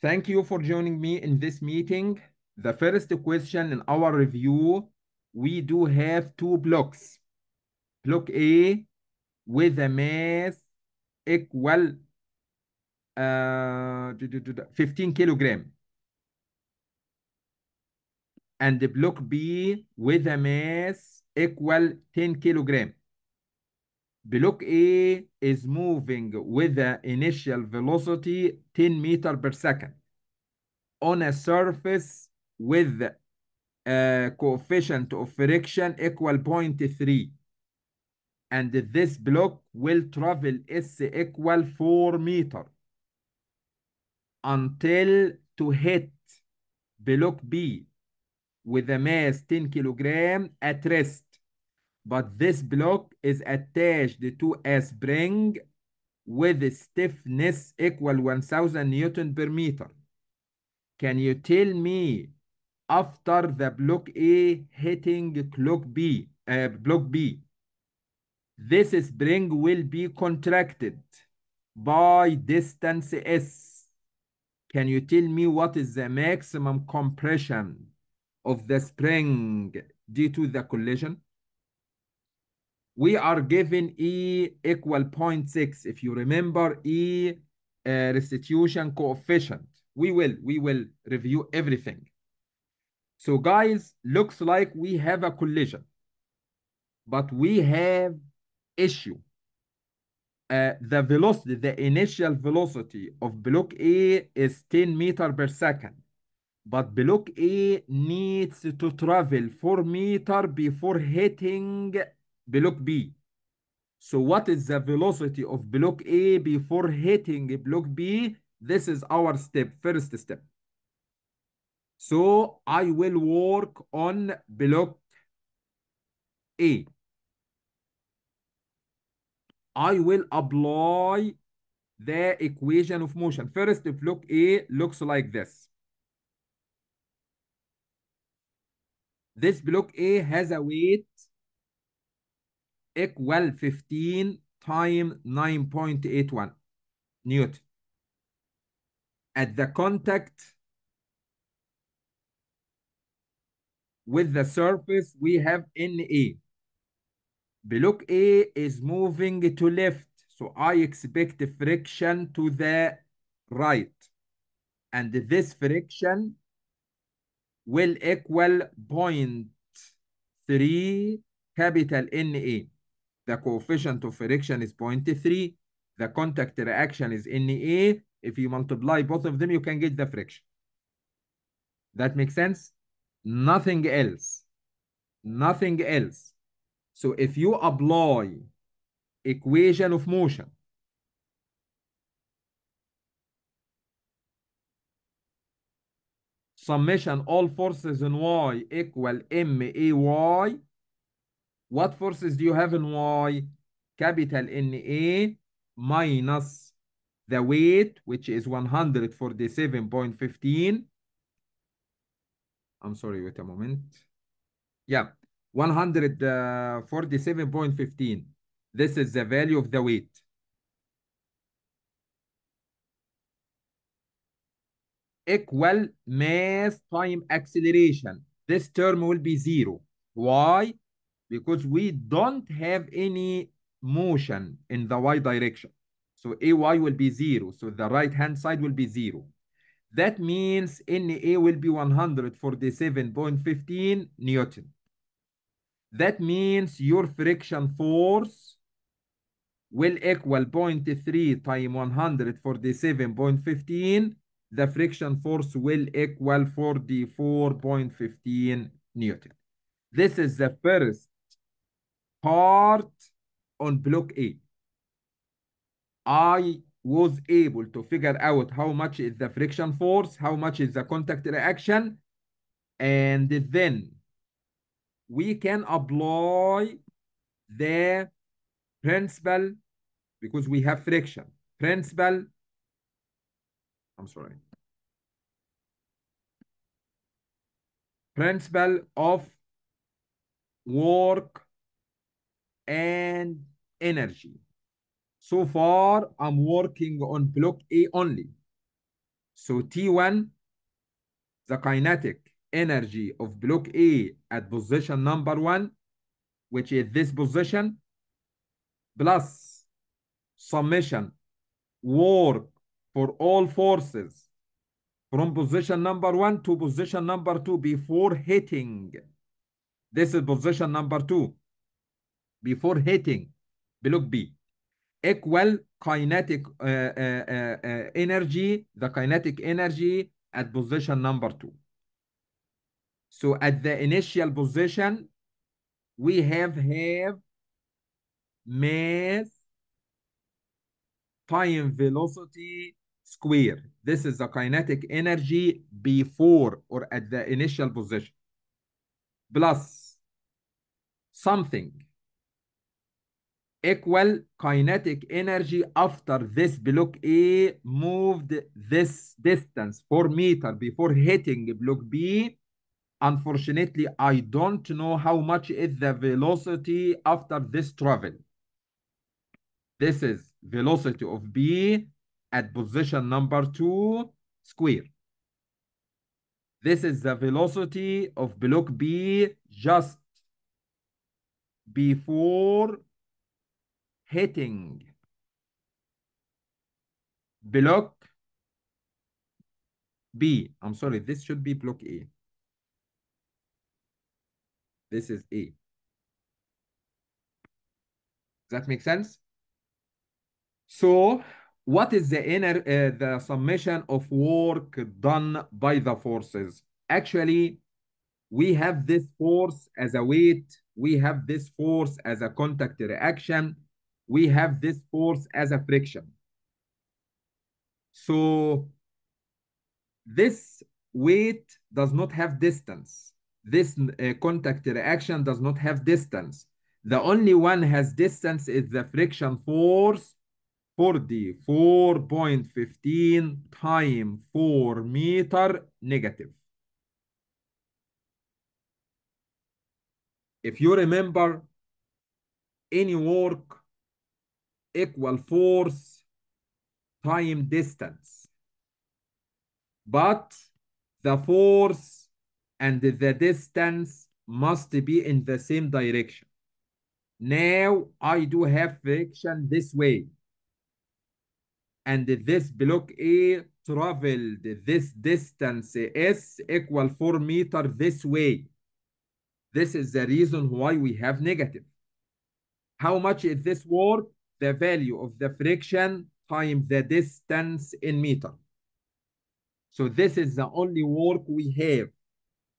Thank you for joining me in this meeting. The first question in our review, we do have two blocks. Block A with a mass equal uh, 15 kilogram. And the block B with a mass equal 10 kilogram block A is moving with an initial velocity 10 meter per second on a surface with a uh, coefficient of friction equal 0.3 and this block will travel S equal 4 meter until to hit block B with a mass 10 kilogram at rest but this block is attached to a spring with stiffness equal 1000 newton per meter. Can you tell me after the block A hitting block B, uh, block B, this spring will be contracted by distance S. Can you tell me what is the maximum compression of the spring due to the collision? we are given E equal 0.6. If you remember E uh, restitution coefficient, we will, we will review everything. So guys, looks like we have a collision, but we have issue. Uh, the velocity, the initial velocity of block A is 10 meter per second. But block A needs to travel 4 meter before hitting block B. So what is the velocity of block A before hitting block B? This is our step, first step. So I will work on block A. I will apply the equation of motion. First block A looks like this. This block A has a weight equal 15 times 9.81 newton at the contact with the surface we have Na. Block A is moving to left, so I expect friction to the right. And this friction will equal 0.3 capital NA. The coefficient of friction is 0.3. The contact reaction is Na. If you multiply both of them, you can get the friction. That makes sense? Nothing else. Nothing else. So if you apply equation of motion, summation all forces in y equal m a y what forces do you have in Y? Capital NA minus the weight, which is 147.15. I'm sorry, wait a moment. Yeah, 147.15. This is the value of the weight. Equal mass time acceleration. This term will be zero. Why? because we don't have any motion in the y direction. So AY will be zero. So the right hand side will be zero. That means NA will be 147.15 Newton. That means your friction force will equal 0.3 times 147.15. The friction force will equal 44.15 Newton. This is the first part on block A. I was able to figure out how much is the friction force, how much is the contact reaction, and then we can apply the principle because we have friction. Principle, I'm sorry. Principle of work and energy. So far, I'm working on block A only. So T1, the kinetic energy of block A at position number one, which is this position, plus summation work for all forces from position number one to position number two before hitting. This is position number two before heating block B equal kinetic uh, uh, uh, uh, energy, the kinetic energy at position number two. So at the initial position, we have have mass time velocity square. This is the kinetic energy before or at the initial position plus something equal kinetic energy after this block A moved this distance 4 meter before hitting block B. Unfortunately, I don't know how much is the velocity after this travel. This is velocity of B at position number 2 square. This is the velocity of block B just before hitting block B. I'm sorry, this should be block A. This is A. Does that make sense? So what is the inner uh, the summation of work done by the forces? Actually, we have this force as a weight. We have this force as a contact reaction we have this force as a friction. So this weight does not have distance. This uh, contact reaction does not have distance. The only one has distance is the friction force forty four point fifteen times 4.15 time 4 meter negative. If you remember any work equal force time distance. But the force and the distance must be in the same direction. Now I do have friction this way. And this block A traveled this distance S equal 4 meter this way. This is the reason why we have negative. How much is this worth? the value of the friction times the distance in meter. So this is the only work we have.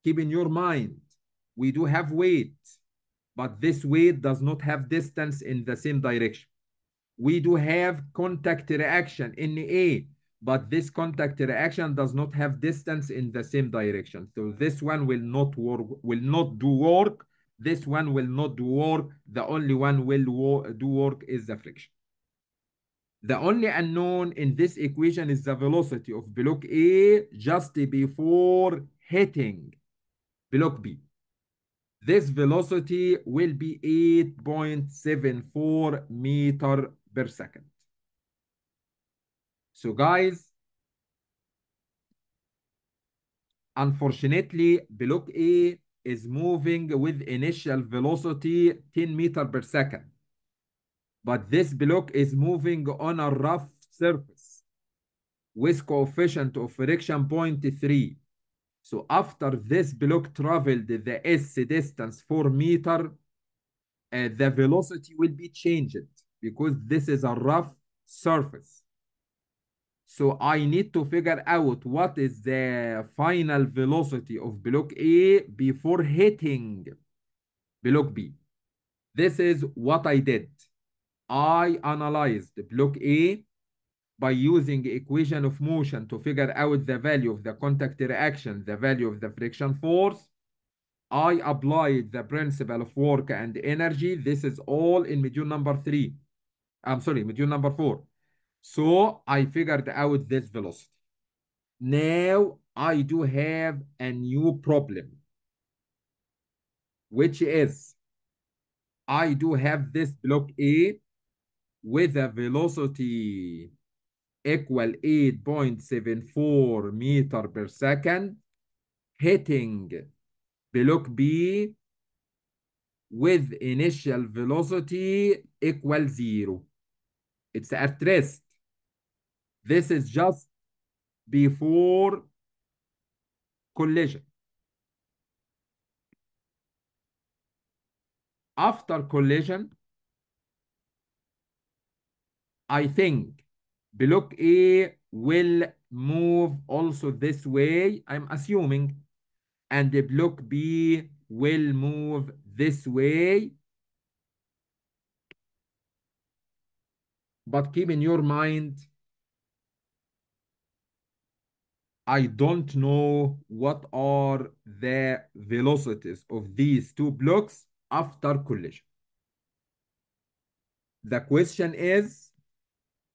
Keep in your mind, we do have weight, but this weight does not have distance in the same direction. We do have contact reaction, in A, but this contact reaction does not have distance in the same direction. So this one will not work, will not do work this one will not do work. The only one will do work is the friction. The only unknown in this equation is the velocity of block A just before hitting block B. This velocity will be 8.74 meter per second. So guys, unfortunately, block A is moving with initial velocity 10 meter per second. But this block is moving on a rough surface with coefficient of friction 0.3. So after this block traveled the S distance 4 meter, uh, the velocity will be changed because this is a rough surface. So I need to figure out what is the final velocity of block A before hitting block B. This is what I did. I analyzed block A by using equation of motion to figure out the value of the contact reaction, the value of the friction force. I applied the principle of work and energy. This is all in module number three. I'm sorry, module number four. So I figured out this velocity. Now I do have a new problem, which is I do have this block A with a velocity equal 8.74 meter per second hitting block B with initial velocity equal zero. It's at rest. This is just before collision. After collision, I think block A will move also this way, I'm assuming, and the block B will move this way. But keep in your mind I don't know what are the velocities of these two blocks after collision. The question is,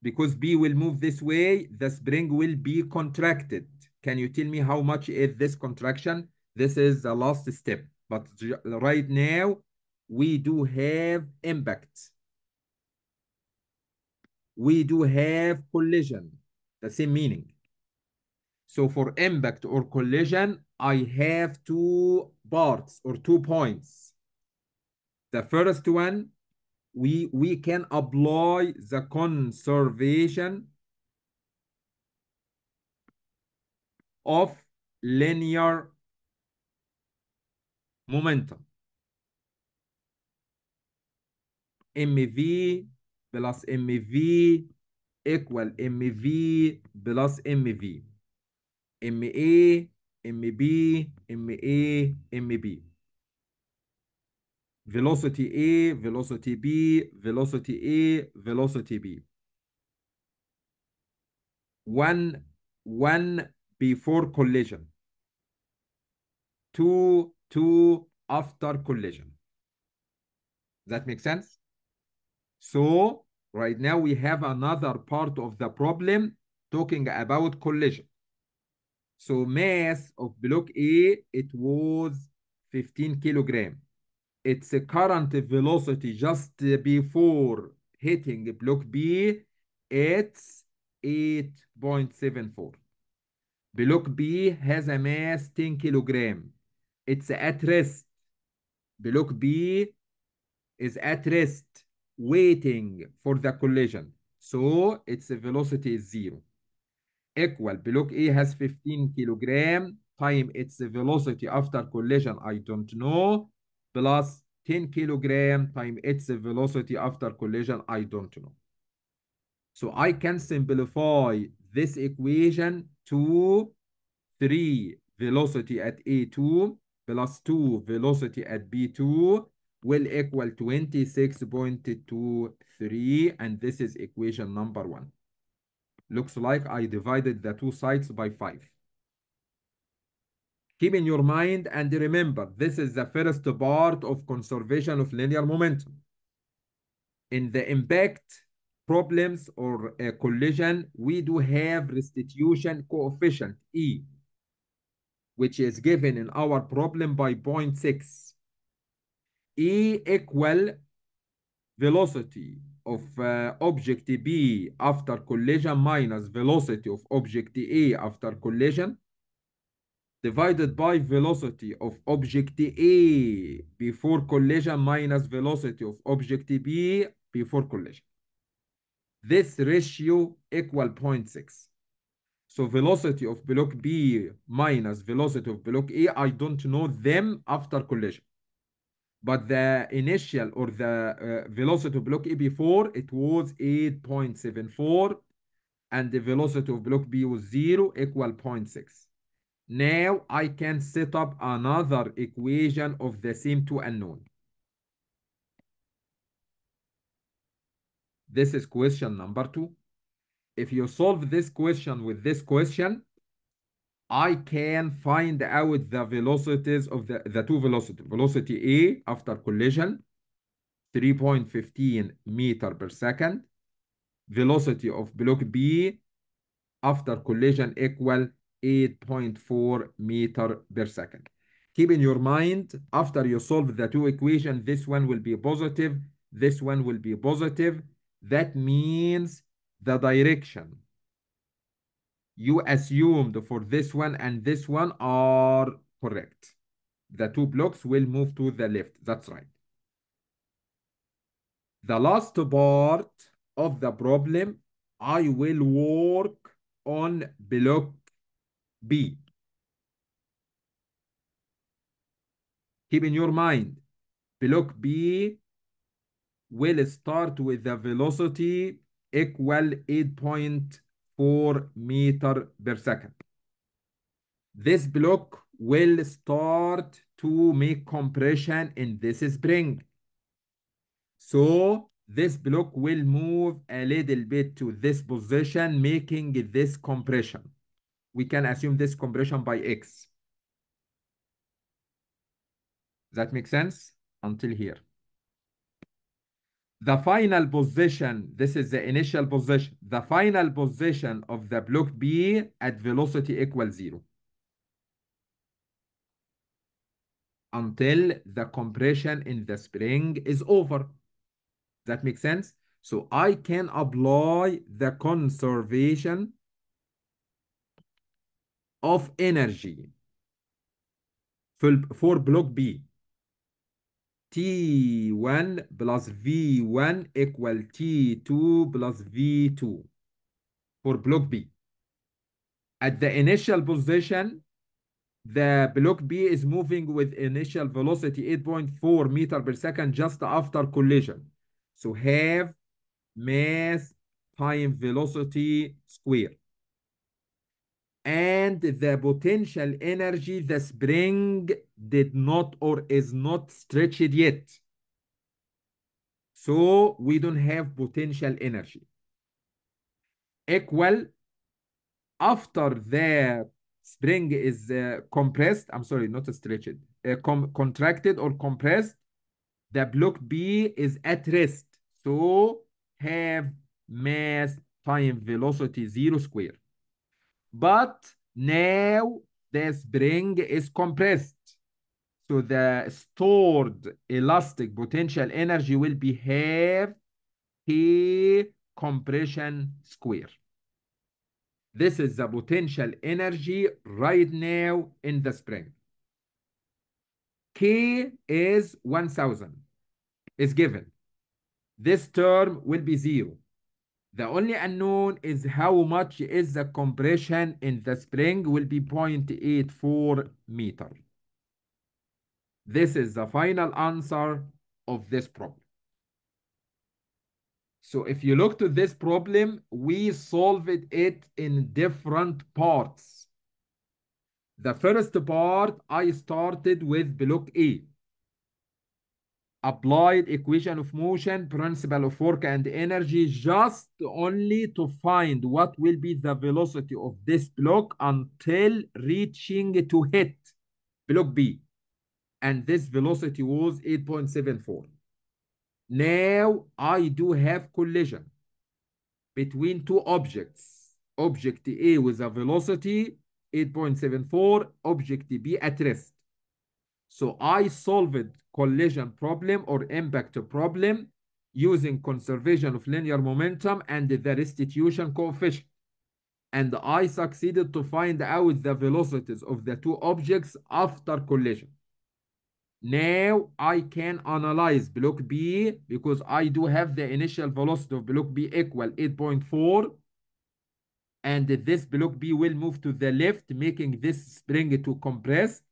because B will move this way, the spring will be contracted. Can you tell me how much is this contraction? This is the last step. But right now, we do have impact. We do have collision, the same meaning. So for impact or collision, I have two parts or two points. The first one, we, we can apply the conservation of linear momentum. MV plus MV equal MV plus MV. MA, MB, MA, MB. Velocity A, velocity B, velocity A, velocity B. One, one before collision. Two, two after collision. That makes sense? So right now we have another part of the problem talking about collision. So mass of block A, it was 15 kilogram. Its current velocity just before hitting block B, it's 8.74. Block B has a mass 10 kilogram. It's at rest. Block B is at rest waiting for the collision. So its velocity is zero equal block A has 15 kilogram time its velocity after collision I don't know plus 10 kilogram time its velocity after collision I don't know. So I can simplify this equation to 3 velocity at A2 plus 2 velocity at B2 will equal 26.23 and this is equation number 1. Looks like I divided the two sides by 5. Keep in your mind and remember, this is the first part of conservation of linear momentum. In the impact problems or uh, collision, we do have restitution coefficient, E, which is given in our problem by 0.6. E equal velocity of uh, object B after collision minus velocity of object A after collision divided by velocity of object A before collision minus velocity of object B before collision. This ratio equal 0.6. So velocity of block B minus velocity of block A, I don't know them after collision but the initial or the uh, velocity of block A before it was 8.74 and the velocity of block B was 0 equal 0.6. Now I can set up another equation of the same two unknown. This is question number two. If you solve this question with this question, I can find out the velocities of the, the two velocity. Velocity A after collision, 3.15 meter per second. Velocity of block B after collision equal 8.4 meter per second. Keep in your mind, after you solve the two equations, this one will be positive, this one will be positive. That means the direction you assumed for this one and this one are correct. The two blocks will move to the left. That's right. The last part of the problem, I will work on block B. Keep in your mind, block B will start with the velocity equal 8. 4 meter per second. This block will start to make compression in this spring. So this block will move a little bit to this position, making this compression. We can assume this compression by X. That makes sense until here the final position, this is the initial position, the final position of the block B at velocity equals zero. Until the compression in the spring is over. That makes sense? So I can apply the conservation of energy for, for block B T1 plus V1 equal T2 plus V2 for block B. At the initial position, the block B is moving with initial velocity 8.4 meter per second just after collision. So have mass time velocity squared and the potential energy the spring did not or is not stretched yet. So we don't have potential energy. Equal after the spring is uh, compressed, I'm sorry, not stretched, uh, contracted or compressed, the block B is at rest. So have mass time velocity zero square. But now the spring is compressed. So the stored elastic potential energy will behave P compression square. This is the potential energy right now in the spring. K is 1000 is given. This term will be zero. The only unknown is how much is the compression in the spring will be 0.84 meter. This is the final answer of this problem. So if you look to this problem, we solved it in different parts. The first part, I started with block A applied equation of motion, principle of work and energy, just only to find what will be the velocity of this block until reaching to hit block B. And this velocity was 8.74. Now I do have collision between two objects. Object A with a velocity 8.74, object B at rest. So I solved collision problem or impact problem using conservation of linear momentum and the restitution coefficient. And I succeeded to find out the velocities of the two objects after collision. Now I can analyze block B because I do have the initial velocity of block B equal 8.4. And this block B will move to the left, making this spring to compress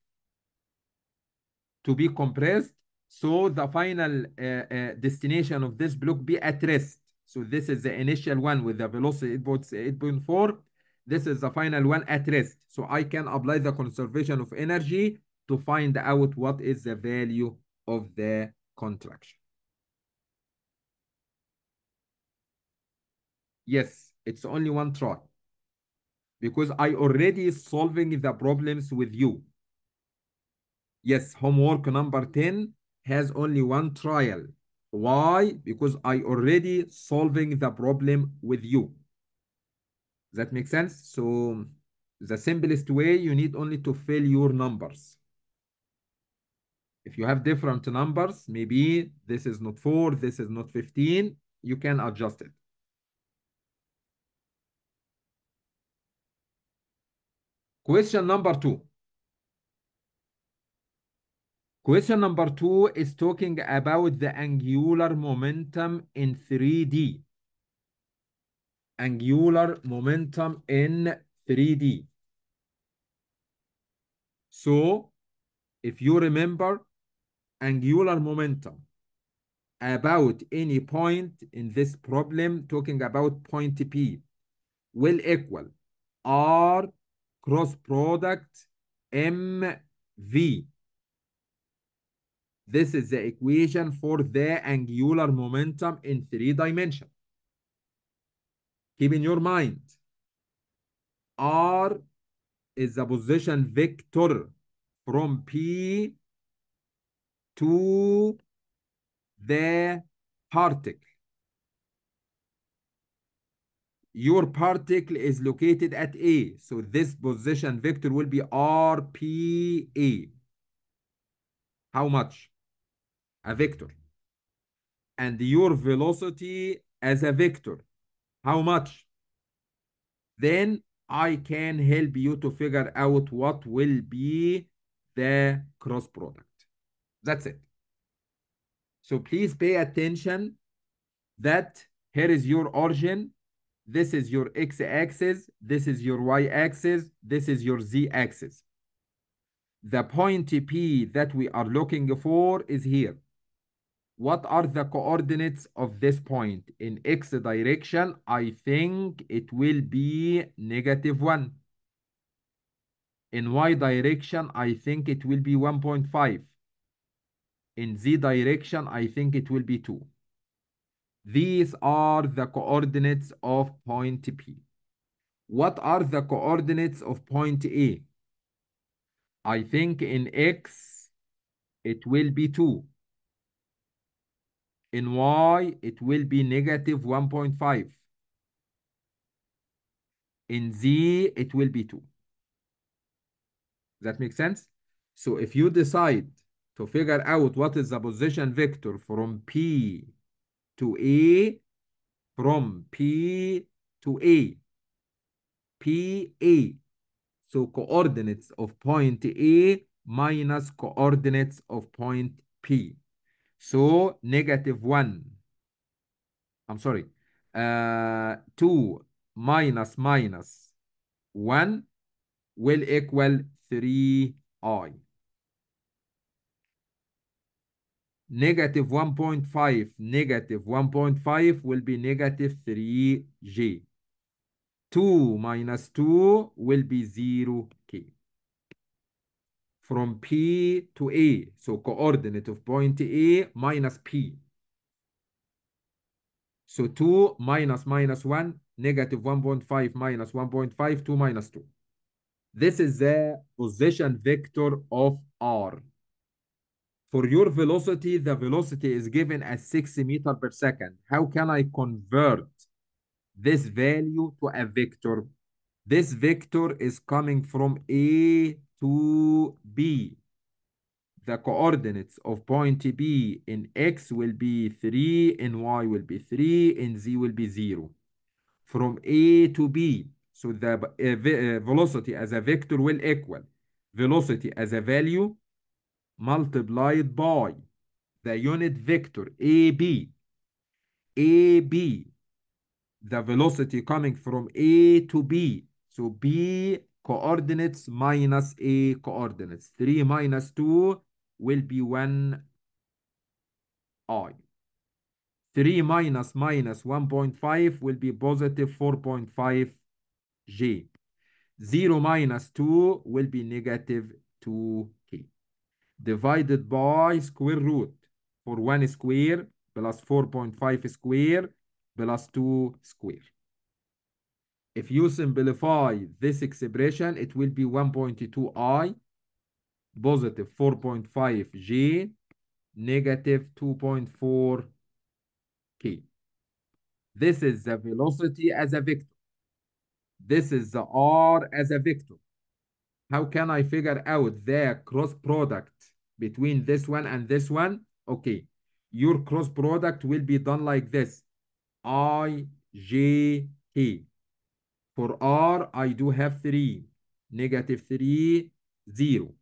to be compressed. So the final uh, uh, destination of this block be at rest. So this is the initial one with the velocity 8.4. This is the final one at rest. So I can apply the conservation of energy to find out what is the value of the contraction. Yes, it's only one try because I already solving the problems with you. Yes, homework number 10 has only one trial. Why? Because I already solving the problem with you. That makes sense? So the simplest way, you need only to fill your numbers. If you have different numbers, maybe this is not 4, this is not 15, you can adjust it. Question number 2. Question number two is talking about the angular momentum in 3D. Angular momentum in 3D. So, if you remember, angular momentum about any point in this problem, talking about point P, will equal R cross product MV this is the equation for the angular momentum in three dimension. Keep in your mind, R is the position vector from P to the particle. Your particle is located at A. So this position vector will be RPA. How much? a vector. And your velocity as a vector, how much? Then I can help you to figure out what will be the cross product. That's it. So please pay attention that here is your origin. This is your x-axis. This is your y-axis. This is your z-axis. The point P that we are looking for is here. What are the coordinates of this point? In x direction, I think it will be negative 1. In y direction, I think it will be 1.5. In z direction, I think it will be 2. These are the coordinates of point P. What are the coordinates of point A? I think in x, it will be 2 in y, it will be negative 1.5. In z, it will be 2. Does that make sense? So if you decide to figure out what is the position vector from P to A, from P to A, P, A. So coordinates of point A minus coordinates of point P. So negative 1. I'm sorry. Uh, 2 minus minus 1 will equal 3i. Negative 1.5, negative 1.5 will be negative 3j. 2 minus 2 will be 0 from P to A. So coordinate of point A minus P. So 2 minus minus 1, negative 1.5 minus 1.5, 2 minus 2. This is the position vector of R. For your velocity, the velocity is given as 60 meter per second. How can I convert this value to a vector? This vector is coming from A to B. The coordinates of point B in X will be 3, in Y will be 3, in Z will be 0. From A to B, so the velocity as a vector will equal velocity as a value multiplied by the unit vector AB. AB, the velocity coming from A to B. So B coordinates minus A coordinates. 3 minus 2 will be 1 I. 3 minus minus 1.5 will be positive 4.5 J. 0 minus 2 will be negative 2K. Divided by square root for 1 square plus 4.5 square plus 2 square. If you simplify this expression, it will be 1.2i, positive 4.5g, negative 2.4k. This is the velocity as a vector. This is the r as a vector. How can I figure out the cross product between this one and this one? Okay, your cross product will be done like this. I, J, K. For R, I do have 3. Negative 3, 0.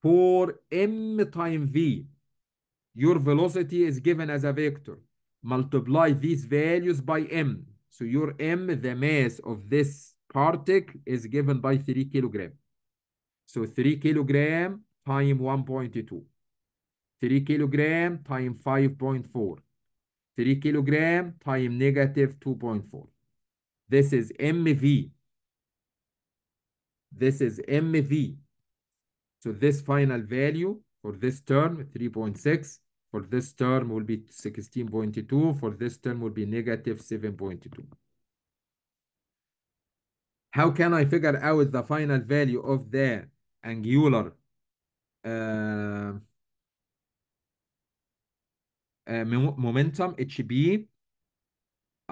For M time V, your velocity is given as a vector. Multiply these values by M. So your M, the mass of this particle, is given by 3 kilogram. So 3 kilogram time 1.2. 3 kilogram time 5.4. 3 kilogram time negative 2.4. This is MV. This is MV. So this final value for this term, 3.6, for this term will be 16.2, for this term will be negative 7.2. How can I figure out the final value of the angular uh, uh, momentum HB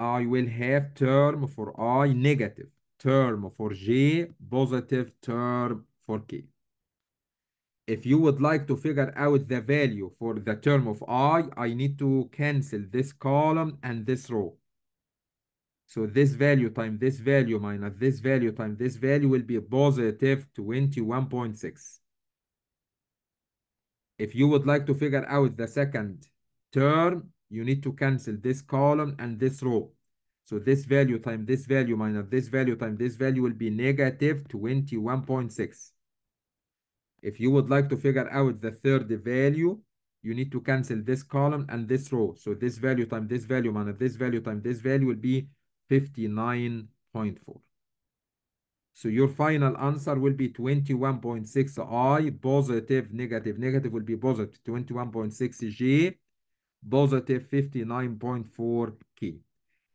I will have term for I negative, term for J, positive term for K. If you would like to figure out the value for the term of I, I need to cancel this column and this row. So this value times this value minus this value times this value will be positive 21.6. If you would like to figure out the second term, you need to cancel this column and this row. So this value times this value minus this value times this value will be negative 21.6. If you would like to figure out the third value, you need to cancel this column and this row. So this value times this value minus this value times this value will be 59.4. So your final answer will be 21.6i, positive, negative, negative will be positive, 21.6j, positive 59.4 k.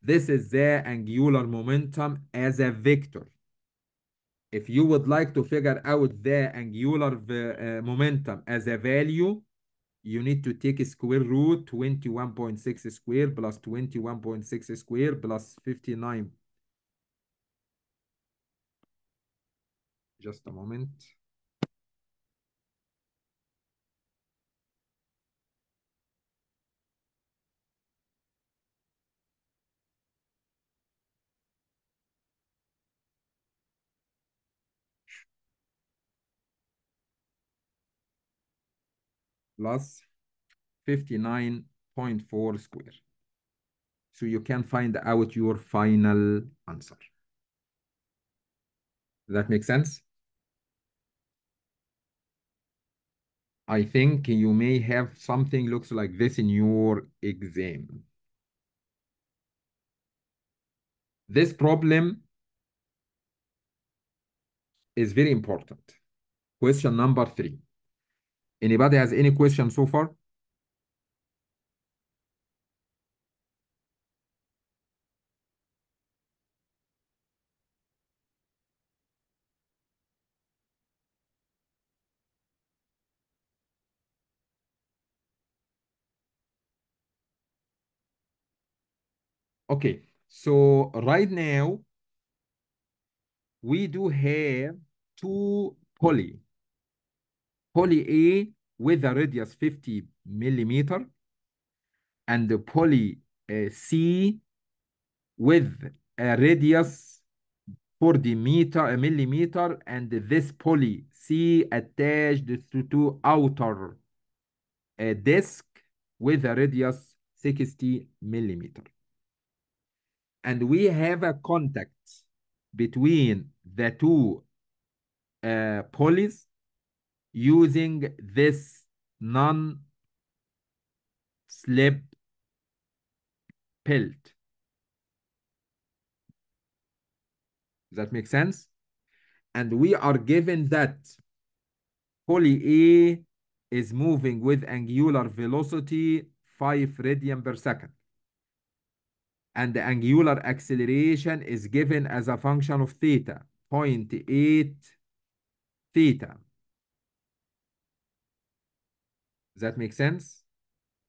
This is the angular momentum as a vector. If you would like to figure out the angular uh, momentum as a value, you need to take a square root 21.6 square plus 21.6 square plus 59. Just a moment. plus 59.4 square. So you can find out your final answer. That makes sense? I think you may have something looks like this in your exam. This problem is very important. Question number three. Anybody has any question so far? Okay, so right now, we do have two poly poly A with a radius 50 millimeter and the poly uh, C with a radius 40 meter, a millimeter, and this poly C attached to two outer a uh, disk with a radius 60 millimeter. And we have a contact between the two uh, polys using this non-slip belt. Does that make sense? And we are given that pulley A is moving with angular velocity 5 radian per second. And the angular acceleration is given as a function of theta, 0.8 theta. Does that make sense?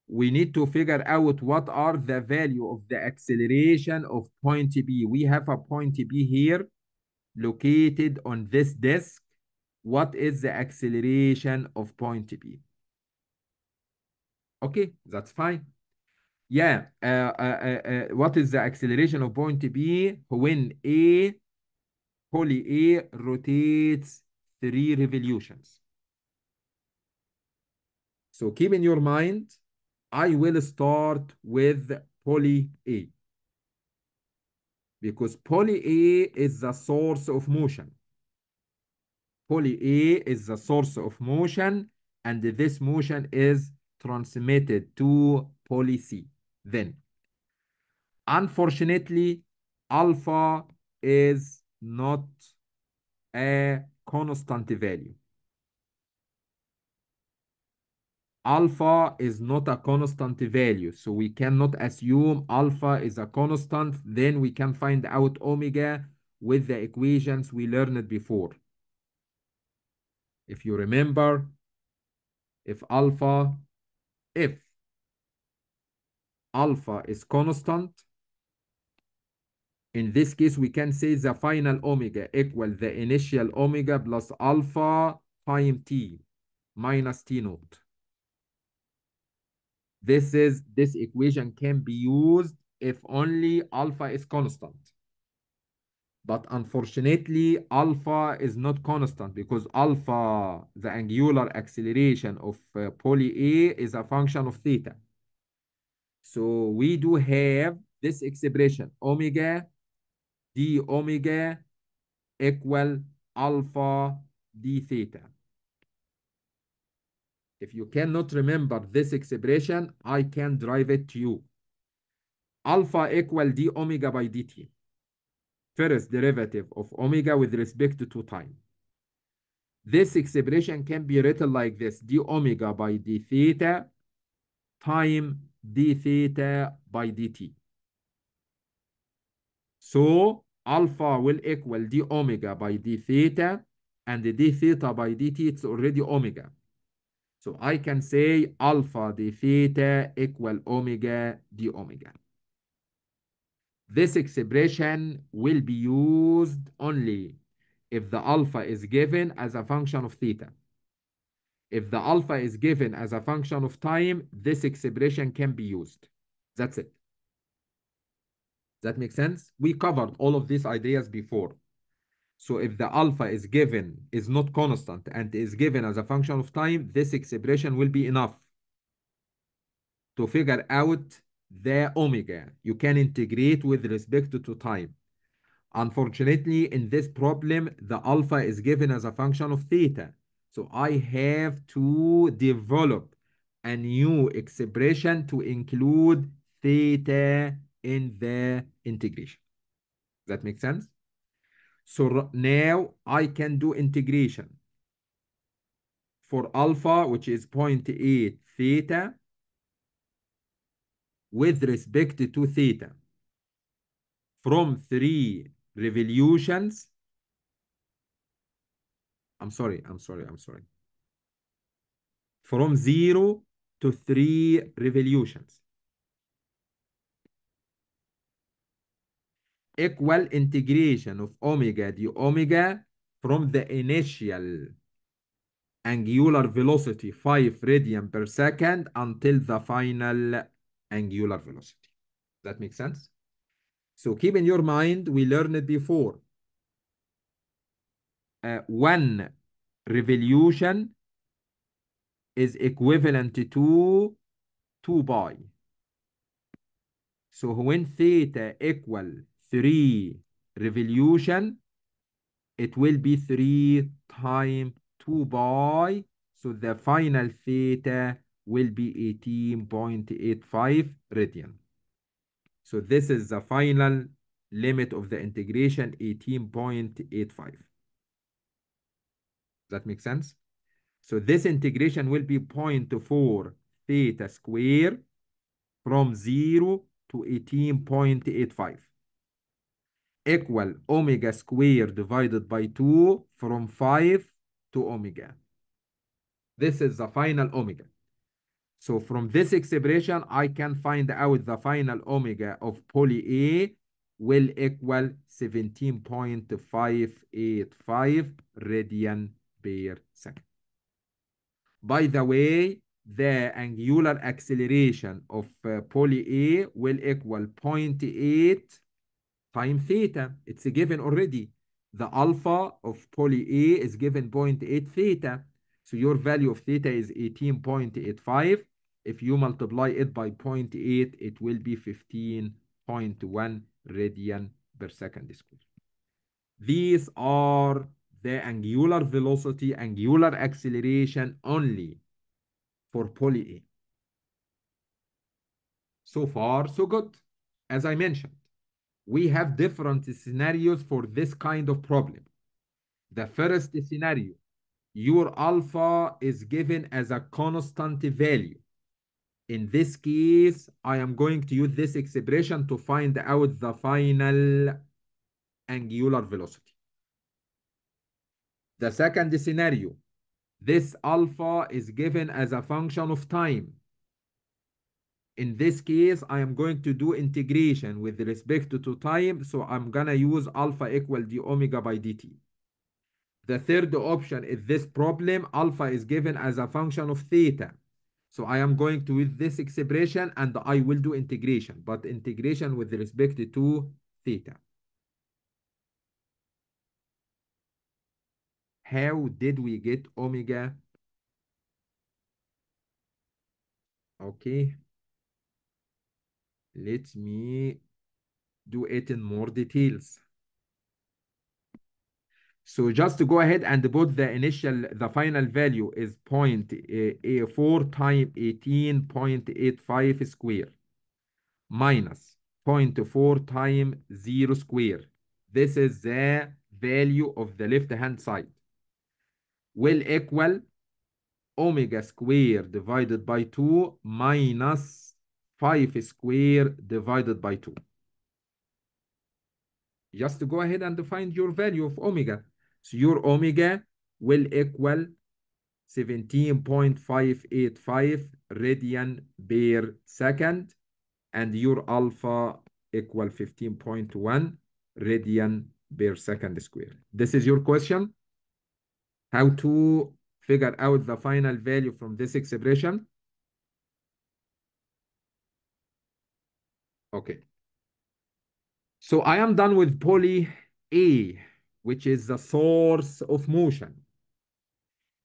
We need to figure out what are the value of the acceleration of point B. We have a point B here located on this disk. What is the acceleration of point B? Okay, that's fine. Yeah, uh, uh, uh, uh what is the acceleration of point B when A, poly A rotates three revolutions? So keep in your mind, I will start with poly A because poly A is the source of motion. Poly A is the source of motion and this motion is transmitted to poly C. Then, unfortunately, alpha is not a constant value. alpha is not a constant value. So we cannot assume alpha is a constant. Then we can find out omega with the equations we learned before. If you remember, if alpha, if alpha is constant, in this case, we can say the final omega equal the initial omega plus alpha time t minus t naught. This is this equation can be used if only alpha is constant. But unfortunately, alpha is not constant because alpha, the angular acceleration of uh, poly A is a function of theta. So we do have this expression, omega d omega equal alpha d theta. If you cannot remember this expression, I can drive it to you. Alpha equal d omega by dt. First derivative of omega with respect to time. This expression can be written like this. d omega by d theta time d theta by dt. So alpha will equal d omega by d theta and d theta by dt, it's already omega. So I can say alpha d theta equal omega d omega. This expression will be used only if the alpha is given as a function of theta. If the alpha is given as a function of time, this expression can be used. That's it. That makes sense? We covered all of these ideas before. So if the alpha is given, is not constant, and is given as a function of time, this expression will be enough to figure out the omega. You can integrate with respect to time. Unfortunately, in this problem, the alpha is given as a function of theta. So I have to develop a new expression to include theta in the integration. That makes sense? So now I can do integration for alpha, which is 0.8 theta with respect to theta from three revolutions. I'm sorry, I'm sorry, I'm sorry. From zero to three revolutions. equal integration of omega d omega from the initial angular velocity 5 radian per second until the final angular velocity. That makes sense? So keep in your mind, we learned it before. Uh, one revolution is equivalent to 2 pi. So when theta equal three revolution, it will be three times two by, so the final theta will be 18.85 radian. So this is the final limit of the integration, 18.85. That makes sense? So this integration will be 0.4 theta square from 0 to 18.85 equal omega square divided by 2 from 5 to omega. This is the final omega. So from this expression, I can find out the final omega of poly A will equal 17.585 radian per second. By the way, the angular acceleration of uh, poly A will equal 0.8 Time theta, it's given already. The alpha of poly A is given 0.8 theta. So your value of theta is 18.85. If you multiply it by 0.8, it will be 15.1 radian per second These are the angular velocity, angular acceleration only for poly A. So far, so good. As I mentioned, we have different scenarios for this kind of problem. The first scenario, your alpha is given as a constant value. In this case, I am going to use this expression to find out the final angular velocity. The second scenario, this alpha is given as a function of time. In this case, I am going to do integration with respect to time, so I'm gonna use alpha equal d omega by dt. The third option is this problem, alpha is given as a function of theta. So I am going to with this expression and I will do integration, but integration with respect to theta. How did we get omega? Okay let me do it in more details. So just to go ahead and put the initial, the final value is 0.4 times 18.85 square minus 0.4 times 0 square. This is the value of the left-hand side. Will equal omega square divided by 2 minus 5 square divided by 2. Just go ahead and find your value of omega. So your omega will equal 17.585 radian per second and your alpha equal 15.1 radian per second square. This is your question. How to figure out the final value from this expression? Okay. So I am done with poly A, which is the source of motion.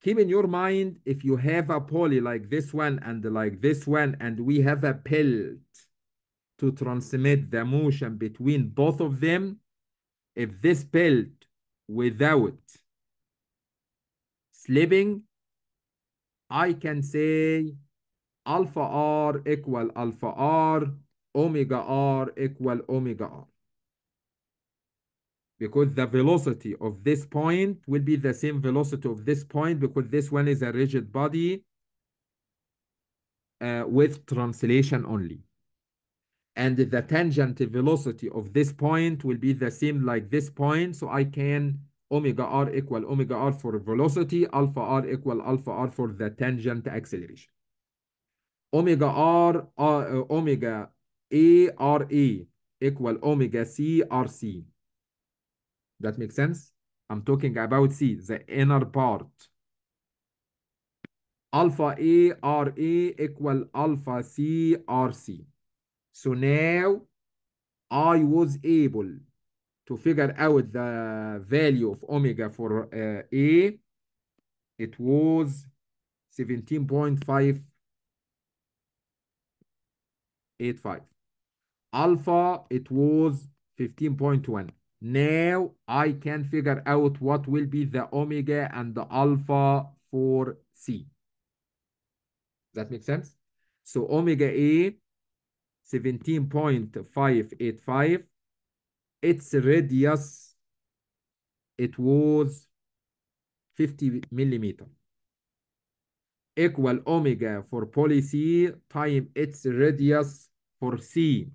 Keep in your mind, if you have a poly like this one and like this one, and we have a pelt to transmit the motion between both of them, if this pelt without slipping, I can say alpha r equal alpha r omega r equal omega r. Because the velocity of this point will be the same velocity of this point because this one is a rigid body uh, with translation only. And the tangent velocity of this point will be the same like this point. So I can omega r equal omega r for velocity, alpha r equal alpha r for the tangent acceleration. Omega r, uh, omega ARA equal omega CRC. That makes sense? I'm talking about C, the inner part. Alpha ARA equal alpha CRC. So now I was able to figure out the value of omega for uh, A. It was 17.585. Alpha, it was 15.1. Now I can figure out what will be the omega and the alpha for C. That makes sense? So omega A, 17.585. Its radius, it was 50 millimeter. Equal omega for policy time its radius for C,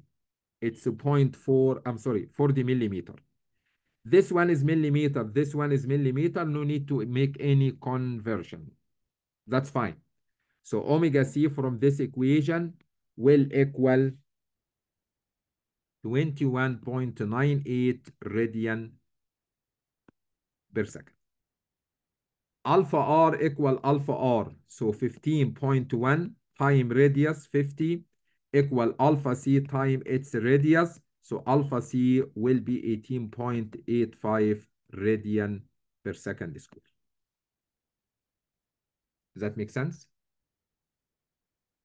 it's a 0.4, I'm sorry, 40 millimeter. This one is millimeter, this one is millimeter, no need to make any conversion. That's fine. So omega C from this equation will equal 21.98 radian per second. Alpha R equal alpha R, so 15.1 time radius 50 equal alpha C time its radius. So alpha C will be 18.85 radian per second square. Does that make sense?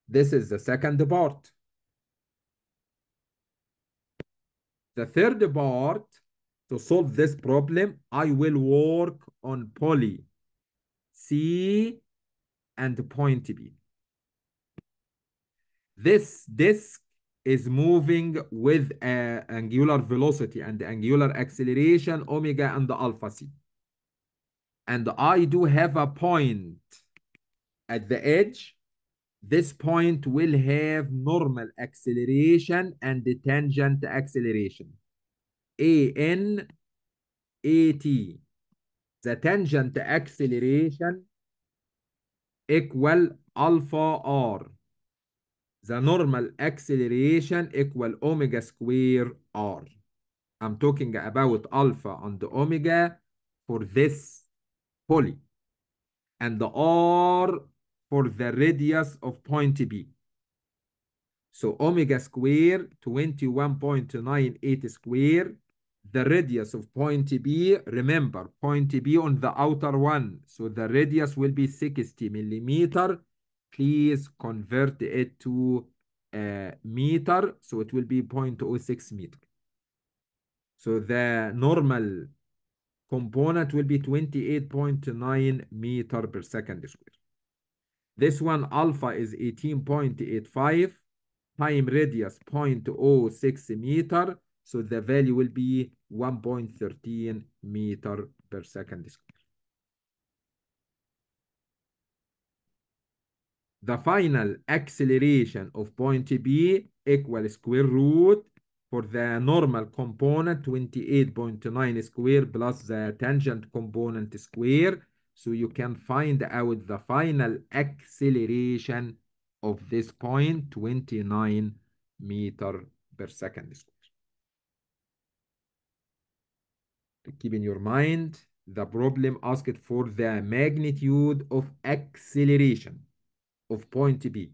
This is the second part. The third part, to solve this problem, I will work on poly C and point B. This disk is moving with uh, angular velocity and the angular acceleration omega and the alpha c. And I do have a point at the edge. This point will have normal acceleration and the tangent acceleration. A n a t. The tangent acceleration equal alpha r the normal acceleration equal omega square r. I'm talking about alpha and omega for this poly and the r for the radius of point B. So omega square 21.98 square, the radius of point B, remember point B on the outer one. So the radius will be 60 millimeter please convert it to a uh, meter. So it will be 0.06 meter. So the normal component will be 28.9 meter per second square. This one alpha is 18.85 time radius 0.06 meter. So the value will be 1.13 meter per second square. the final acceleration of point B equals square root for the normal component 28.9 square plus the tangent component square. So you can find out the final acceleration of this point 29 meter per second square. Keep in your mind, the problem asked for the magnitude of acceleration of point B.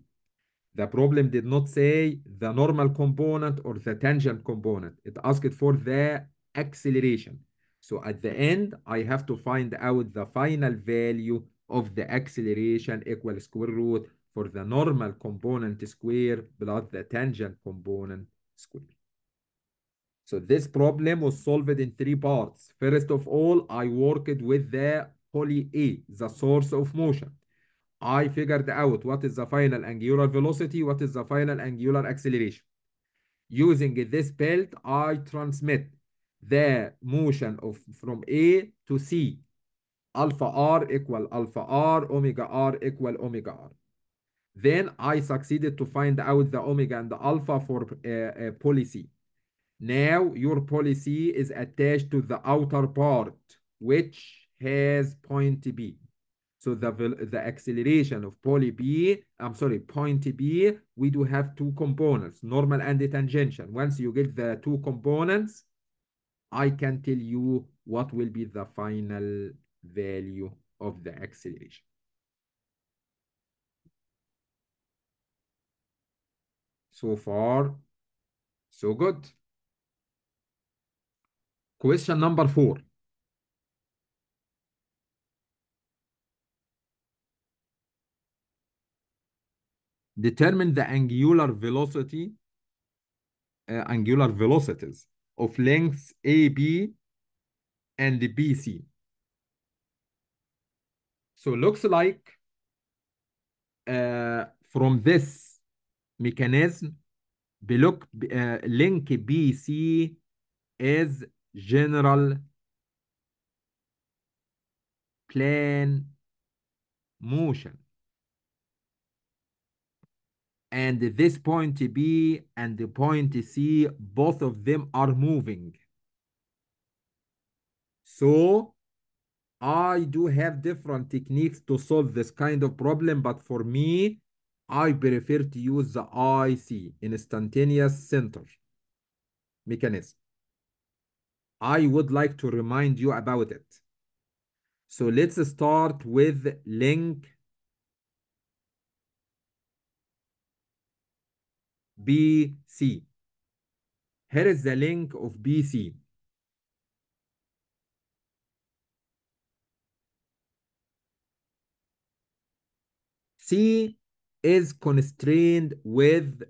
The problem did not say the normal component or the tangent component. It asked for the acceleration. So at the end, I have to find out the final value of the acceleration equal square root for the normal component square plus the tangent component square. So this problem was solved in three parts. First of all, I worked with the poly A, the source of motion. I figured out what is the final angular velocity, what is the final angular acceleration. Using this belt, I transmit the motion of from A to C. Alpha R equal alpha R, omega R equal omega R. Then I succeeded to find out the omega and the alpha for uh, uh, policy. Now your policy is attached to the outer part, which has point B. So the, the acceleration of poly B, I'm sorry, point B, we do have two components, normal and the tangential. Once you get the two components, I can tell you what will be the final value of the acceleration. So far, so good. Question number four. Determine the angular velocity, uh, angular velocities of lengths AB and BC. So looks like uh, from this mechanism, look uh, link BC is general plane motion and this point B and the point C, both of them are moving. So I do have different techniques to solve this kind of problem, but for me, I prefer to use the IC, instantaneous center mechanism. I would like to remind you about it. So let's start with link BC. Here is the link of BC. C is constrained with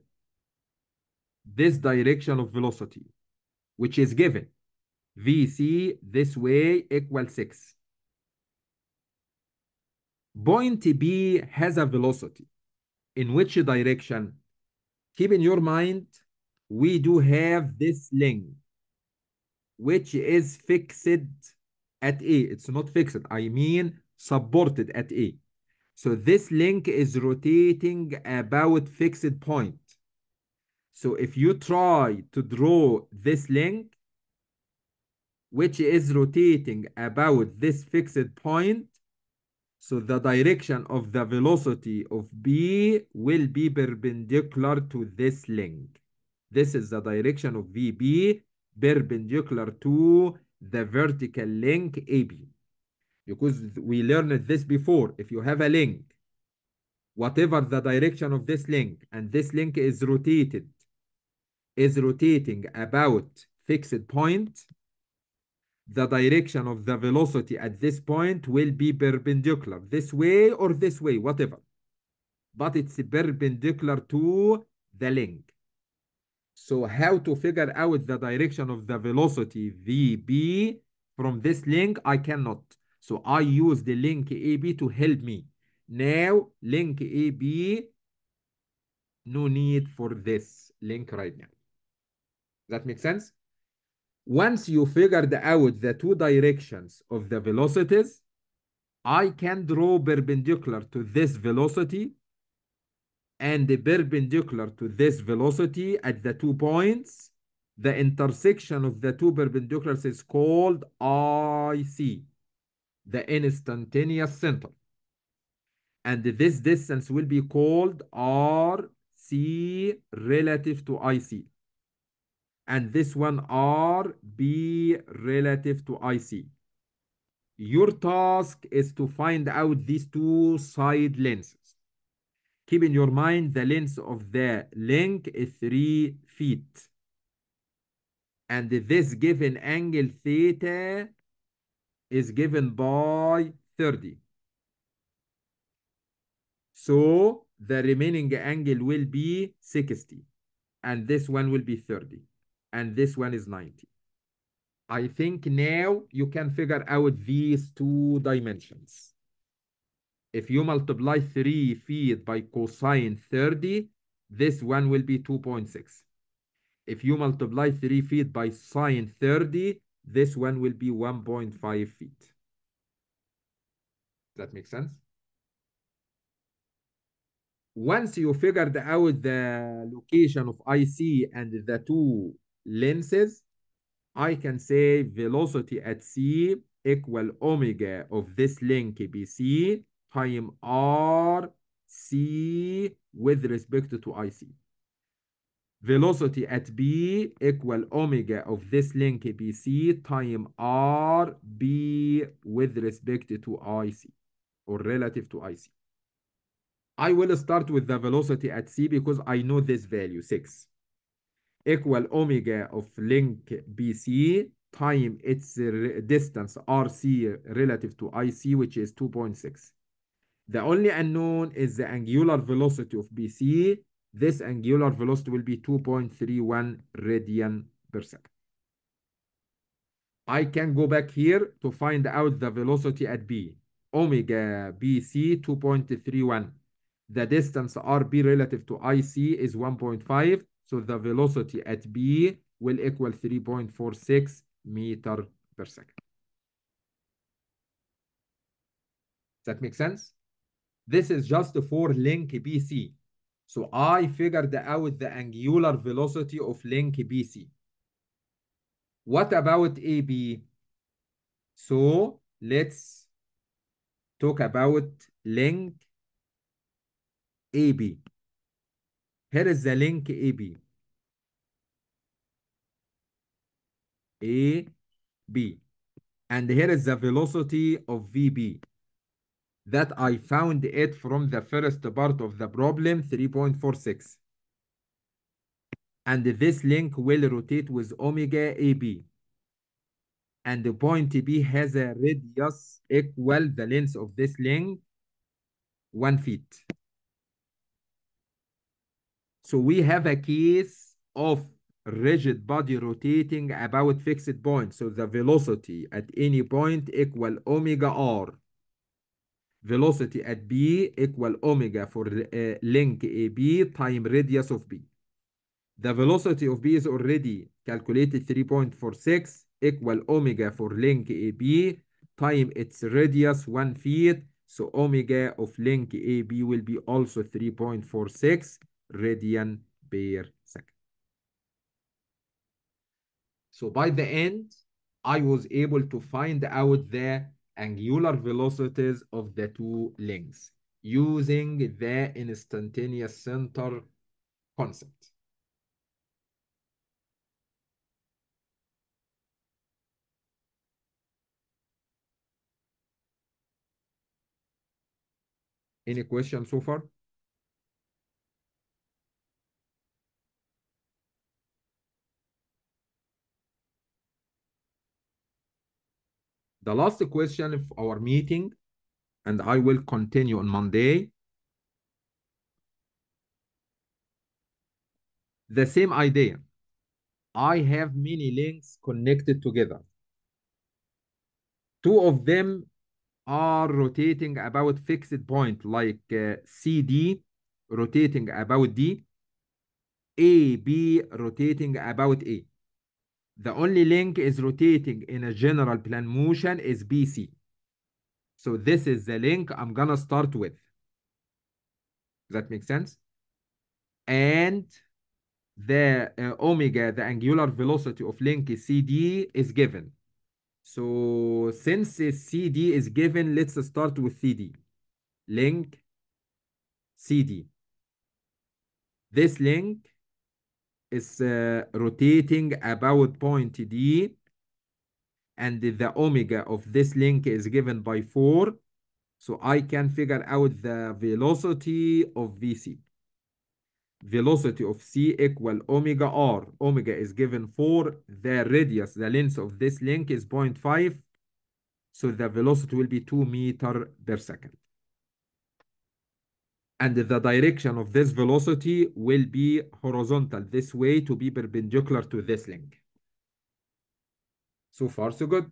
this direction of velocity, which is given. VC this way equals 6. Point B has a velocity. In which direction? keep in your mind, we do have this link, which is fixed at A. It's not fixed. I mean supported at A. So this link is rotating about fixed point. So if you try to draw this link, which is rotating about this fixed point, so the direction of the velocity of B will be perpendicular to this link. This is the direction of VB perpendicular to the vertical link AB. Because we learned this before. If you have a link, whatever the direction of this link, and this link is rotated, is rotating about fixed point, the direction of the velocity at this point will be perpendicular, this way or this way, whatever. But it's perpendicular to the length. So how to figure out the direction of the velocity VB from this link? I cannot. So I use the link AB to help me. Now, link AB, no need for this link right now. That makes sense? Once you figured out the two directions of the velocities, I can draw perpendicular to this velocity and the perpendicular to this velocity at the two points. The intersection of the two perpendiculars is called IC, the instantaneous center. And this distance will be called RC relative to IC and this one R B relative to IC. Your task is to find out these two side lenses. Keep in your mind the length of the link is 3 feet. And this given angle theta is given by 30. So the remaining angle will be 60. And this one will be 30 and this one is 90. I think now you can figure out these two dimensions. If you multiply 3 feet by cosine 30, this one will be 2.6. If you multiply 3 feet by sine 30, this one will be 1.5 feet. Does that make sense? Once you figured out the location of IC and the two lenses, I can say velocity at C equal omega of this link BC time R C with respect to IC. Velocity at B equal omega of this link BC time R B with respect to IC or relative to IC. I will start with the velocity at C because I know this value, 6 equal omega of link BC time its distance RC relative to IC, which is 2.6. The only unknown is the angular velocity of BC. This angular velocity will be 2.31 radian per second. I can go back here to find out the velocity at B. Omega BC 2.31. The distance RB relative to IC is 1.5. So the velocity at B will equal 3.46 meter per second. Does that make sense? This is just for link BC. So I figured out the angular velocity of link BC. What about AB? So let's talk about link AB. Here is the link AB. AB. And here is the velocity of VB that I found it from the first part of the problem 3.46. And this link will rotate with omega AB. And the point B has a radius equal the length of this link, one feet. So we have a case of rigid body rotating about fixed point. So the velocity at any point equal omega r. Velocity at B equal omega for uh, link AB time radius of B. The velocity of B is already calculated 3.46 equal omega for link AB time its radius 1 feet. So omega of link AB will be also 3.46 radian per second. So by the end, I was able to find out the angular velocities of the two links using the instantaneous center concept. Any questions so far? the last question of our meeting, and I will continue on Monday. The same idea. I have many links connected together. Two of them are rotating about fixed point like uh, CD rotating about D, AB rotating about A the only link is rotating in a general plan motion is BC. So this is the link I'm gonna start with. Does that make sense? And the uh, omega, the angular velocity of link CD is given. So since CD is given, let's start with CD. Link CD. This link is uh, rotating about point D and the omega of this link is given by 4. So I can figure out the velocity of VC. Velocity of C equal omega R. Omega is given 4. The radius, the length of this link is 0.5. So the velocity will be 2 meter per second and the direction of this velocity will be horizontal this way to be perpendicular to this link. So far, so good.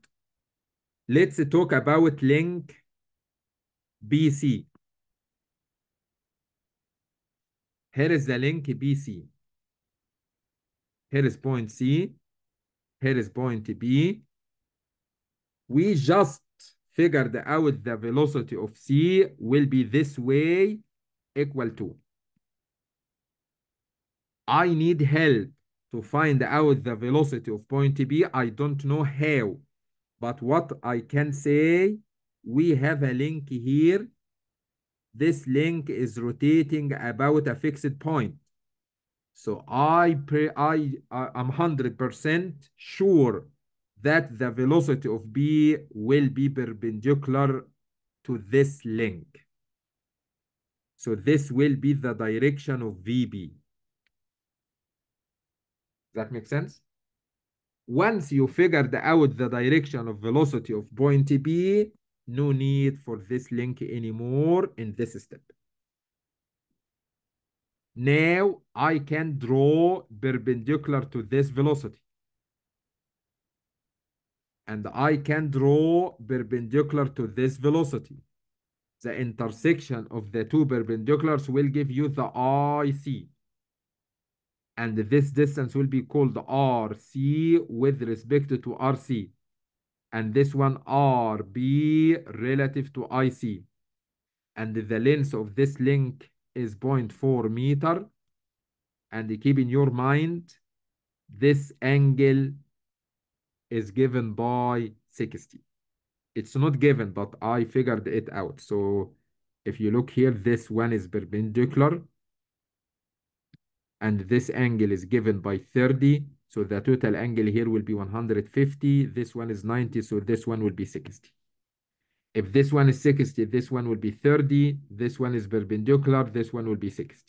Let's talk about link BC. Here is the link BC. Here is point C. Here is point B. We just figured out the velocity of C will be this way equal to. I need help to find out the velocity of point B. I don't know how, but what I can say, we have a link here. This link is rotating about a fixed point. So I pray I I'm hundred percent sure that the velocity of B will be perpendicular to this link. So this will be the direction of VB. That makes sense? Once you figured out the direction of velocity of point B, no need for this link anymore in this step. Now I can draw perpendicular to this velocity. And I can draw perpendicular to this velocity the intersection of the two perpendiculars will give you the IC. And this distance will be called RC with respect to RC. And this one RB relative to IC. And the length of this link is 0.4 meter. And keep in your mind, this angle is given by 60 it's not given, but I figured it out. So if you look here, this one is perpendicular and this angle is given by 30. So the total angle here will be 150. This one is 90, so this one will be 60. If this one is 60, this one will be 30. This one is perpendicular, this one will be 60.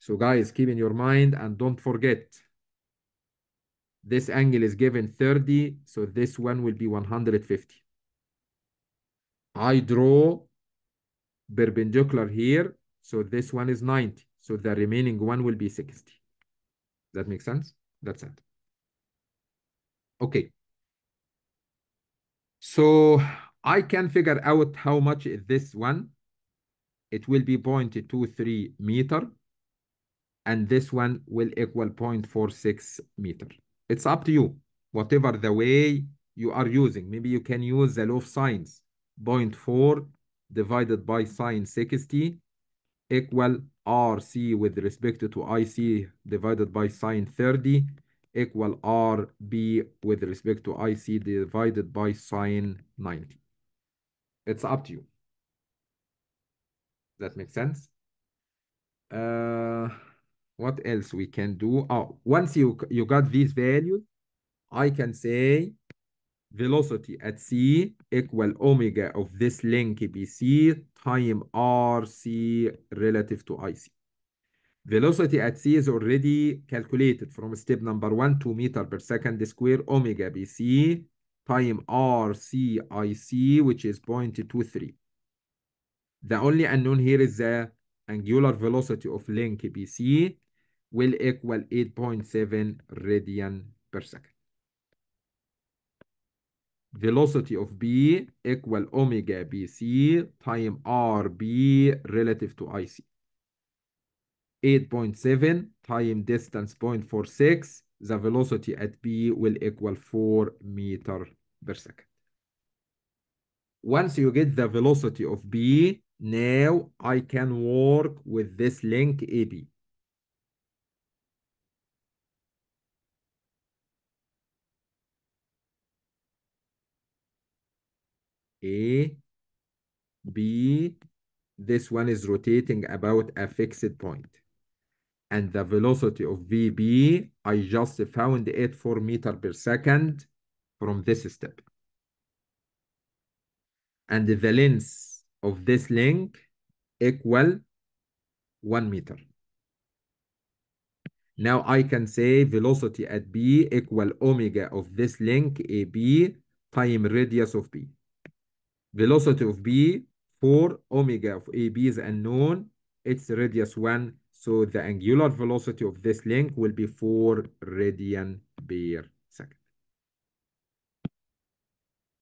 So guys, keep in your mind and don't forget this angle is given 30, so this one will be 150. I draw perpendicular here, so this one is 90. So the remaining one will be 60. That makes sense? That's it. Okay. So I can figure out how much is this one. It will be 0.23 meter. And this one will equal 0.46 meter. It's up to you, whatever the way you are using. Maybe you can use the law of sines, 0.4 divided by sine 60 equal RC with respect to IC divided by sine 30 equal RB with respect to IC divided by sine 90. It's up to you. That makes sense? Uh what else we can do? Oh, once you, you got these values, I can say velocity at C equal omega of this link BC time RC relative to IC. Velocity at C is already calculated from step number one, two meter per second square omega BC time RC IC, which is 0.23. The only unknown here is the angular velocity of link BC will equal 8.7 radian per second. Velocity of B equal omega BC time RB relative to IC. 8.7 time distance 0.46, the velocity at B will equal 4 meter per second. Once you get the velocity of B, now I can work with this link AB. A, B, this one is rotating about a fixed point. And the velocity of VB, I just found it 4 meter per second from this step. And the length of this link equal 1 meter. Now I can say velocity at B equal omega of this link AB time radius of B velocity of B for omega of AB is unknown. It's radius 1. So the angular velocity of this link will be 4 radian per